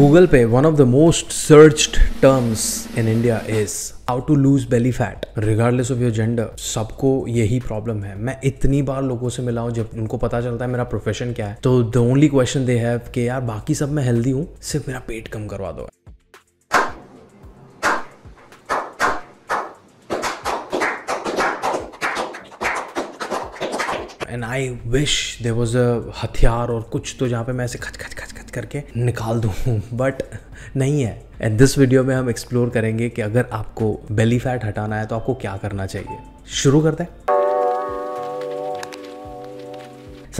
Google पे one of the most searched terms in India is how to lose belly fat regardless of your gender सबको यही problem है मैं इतनी बार लोगों से मिला हूँ जब उनको पता चलता है मेरा प्रोफेशन क्या है तो the only question they have कि यार बाकी सब मैं हेल्दी हूँ सिर्फ मेरा पेट कम करवा दो and I wish there was a हथियार और कुछ तो जहाँ पे मैं ऐसे खच खच करके निकाल दूँ बट नहीं है एंड दिस वीडियो में हम एक्सप्लोर करेंगे कि अगर आपको बेली फैट हटाना है तो आपको क्या करना चाहिए शुरू करते हैं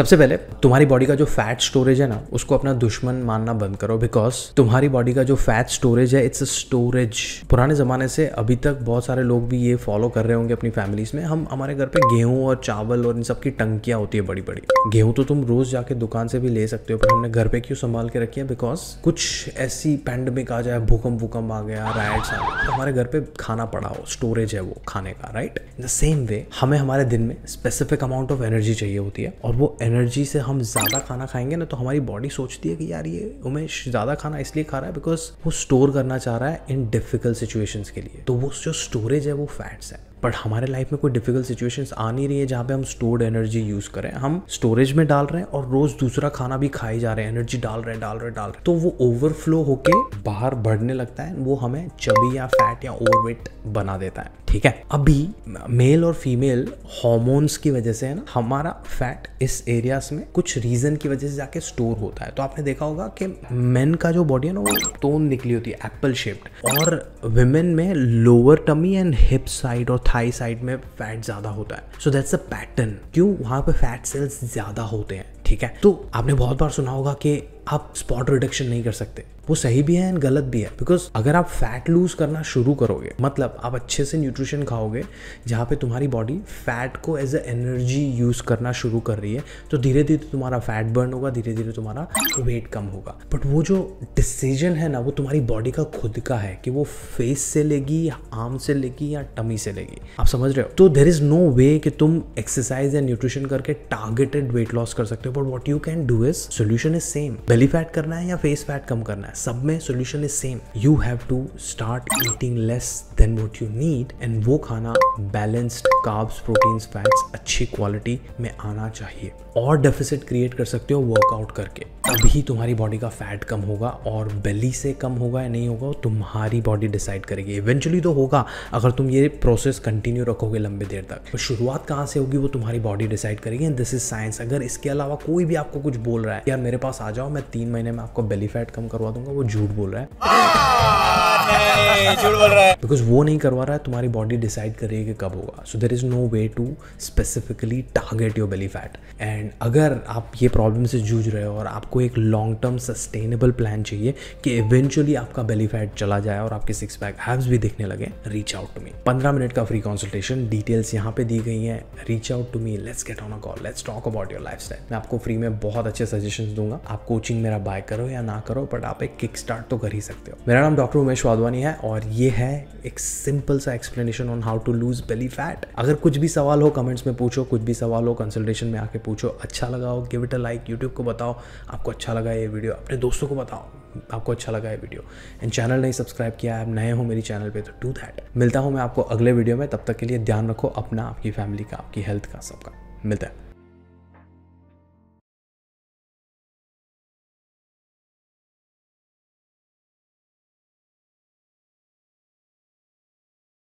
सबसे पहले तुम्हारी बॉडी का जो फैट स्टोरेज है ना उसको अपना दुश्मन मानना बंद करो बिकॉज तुम्हारी बॉडी का जो फैट स्टोरेज है इट्स स्टोरेज पुराने ज़माने से अभी तक बहुत सारे लोग भी ये फॉलो कर रहे होंगे अपनी फैमिलीज में हम हमारे घर पे गेहूं और चावल और इन सब की टंकियाँ होती है बड़ी बड़ी गेहूं तो तुम रोज़ जाके दुकान से भी ले सकते हो पर हमने घर पे क्यों संभाल के रखी है बिकॉज कुछ ऐसी पैंडमिक आ जाए भूकंप भूकंप आ गया राइट आ गया तो हमारे घर पे खाना पड़ा हो स्टोरेज है वो खाने का right in the same way हमें हमारे दिन में स्पेसिफिक अमाउंट ऑफ एनर्जी चाहिए होती है और वो एनर्जी से हम ज़्यादा खाना खाएंगे ना तो हमारी बॉडी सोचती है कि यार ये उमेश ज़्यादा खाना इसलिए खा रहा है बिकॉज वो स्टोर करना चाह रहा है इन डिफिकल्ट सिचुएशंस के लिए तो वो जो स्टोरेज है वो फैट्स है बट हमारे लाइफ में कोई डिफिकल्ट सिचुएशन आ नहीं रही है जहाँ पे हम स्टोर्ड एनर्जी यूज़ करें हम स्टोरेज में डाल रहे हैं और रोज़ दूसरा खाना भी खाए जा रहे हैं एनर्जी डाल रहे हैं डाल रहे हैं डाल रहे हैं तो वो ओवरफ्लो होके बाहर बढ़ने लगता है वो हमें चबी या फैट या ओवरवेट बना देता है ठीक है अभी मेल और फीमेल हॉर्मोन्स की वजह से है ना हमारा फैट इस एरियाज में कुछ रीजन की वजह से जाके स्टोर होता है तो आपने देखा होगा कि मेन का जो बॉडी है ना वो टोन निकली होती है एप्पल शेप्ड और विमेन में lower tummy and hip side और थाई साइड में फैट ज़्यादा होता है सो दैट्स अ पैटर्न क्यों वहां पे फैट सेल्स ज़्यादा होते हैं ठीक है तो आपने बहुत बार सुना होगा कि आप स्पॉट रिडक्शन नहीं कर सकते वो सही भी है एंड गलत भी है बिकॉज अगर आप फैट लूज करना शुरू करोगे मतलब आप अच्छे से न्यूट्रिशन खाओगे जहाँ पे तुम्हारी बॉडी फैट को एज अ एनर्जी यूज करना शुरू कर रही है तो धीरे धीरे तुम्हारा फैट बर्न होगा धीरे धीरे तुम्हारा वेट कम होगा बट वो जो डिसीजन है ना वो तुम्हारी बॉडी का खुद का है कि वो फेस से लेगी या आर्म से लेगी या टमी से लेगी आप समझ रहे हो तो देर इज नो वे कि तुम एक्सरसाइज या न्यूट्रिशन करके टारगेटेड वेट लॉस कर सकते हो but what you can do is solution is same belly fat करना है या फेस फैट कम करना है सब में solution is same you have to start eating less than what you need and वो खाना बैलेंस्ड कार्ब्स प्रोटीन्स फैट्स अच्छी क्वालिटी में आना चाहिए और डेफिसिट क्रिएट कर सकते हो वर्कआउट करके तभी तुम्हारी बॉडी का फैट कम होगा और बेली से कम होगा या नहीं होगा तुम्हारी बॉडी डिसाइड करेगी इवेंचुअली तो होगा अगर तुम ये प्रोसेस कंटिन्यू रखोगे लंबे देर तक तो शुरुआत कहाँ से होगी वो तुम्हारी बॉडी डिसाइड करेगी एंड दिस इज साइंस अगर इसके अलावा कोई भी आपको कुछ बोल रहा है यार मेरे पास आ जाओ मैं तीन महीने में आपको बेली फैट कम करवा दूंगा वो झूठ बोल रहा है है बिकॉज वो नहीं करवा रहा है तुम्हारी बॉडी डिसाइड कर रही है कि कब होगा so there is no way to specifically target your belly fat and अगर आप ये प्रॉब्लम से जूझ रहे हो और आपको एक लॉन्ग टर्म सस्टेनेबल प्लान चाहिए कि इवेंचुअली आपका बेली फैट चला जाए और आपके सिक्स पैक हैव्स भी दिखने लगे रीच आउट टू मी पंद्रह मिनट का फ्री कॉन्सल्टेशन डिटेल्स यहाँ पे दी गई है reach out to me let's get on a call let's talk about your life मैं आपको फ्री में बहुत अच्छे सजेशन दूंगा आप कोचिंग मेरा बाय करो या ना करो बट आप एक किक स्टार्ट तो कर ही सकते हो मेरा नाम डॉक्टर उमेश वाधवानी है है और ये है एक सिंपल सा explanation on how to lose belly fat अगर कुछ भी सवाल हो कमेंट्स में पूछो कुछ भी सवाल हो कंसल्टेशन में आके पूछो अच्छा लगा हो give it a like YouTube को बताओ आपको अच्छा लगा ये वीडियो अपने दोस्तों को बताओ आपको अच्छा लगा ये वीडियो एंड चैनल नहीं सब्सक्राइब किया है नए हो मेरी चैनल पे तो डू दैट मिलता हूँ मैं आपको अगले वीडियो में तब तक के लिए ध्यान रखो अपना आपकी फैमिली का आपकी हेल्थ का सबका मिलता है